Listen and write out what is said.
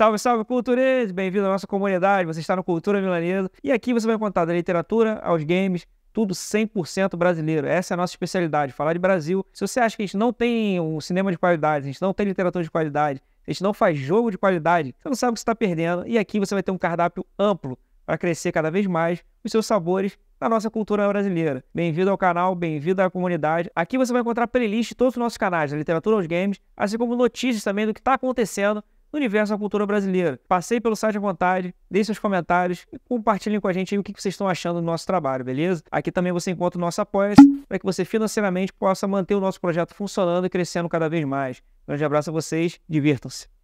Salve, salve, cultureiros! Bem-vindo à nossa comunidade. Você está no Cultura Milanesa e aqui você vai contar da literatura aos games, tudo 100% brasileiro. Essa é a nossa especialidade, falar de Brasil. Se você acha que a gente não tem um cinema de qualidade, a gente não tem literatura de qualidade, a gente não faz jogo de qualidade, você não sabe o que está perdendo. E aqui você vai ter um cardápio amplo para crescer cada vez mais os seus sabores na nossa cultura brasileira. Bem-vindo ao canal, bem-vindo à comunidade. Aqui você vai encontrar playlist de todos os nossos canais, da literatura aos games, assim como notícias também do que está acontecendo no universo da cultura brasileira. Passei pelo site à vontade, deixe seus comentários e compartilhem com a gente o que vocês estão achando do nosso trabalho, beleza? Aqui também você encontra o nosso apoio para que você financeiramente possa manter o nosso projeto funcionando e crescendo cada vez mais. Um grande abraço a vocês, divirtam-se!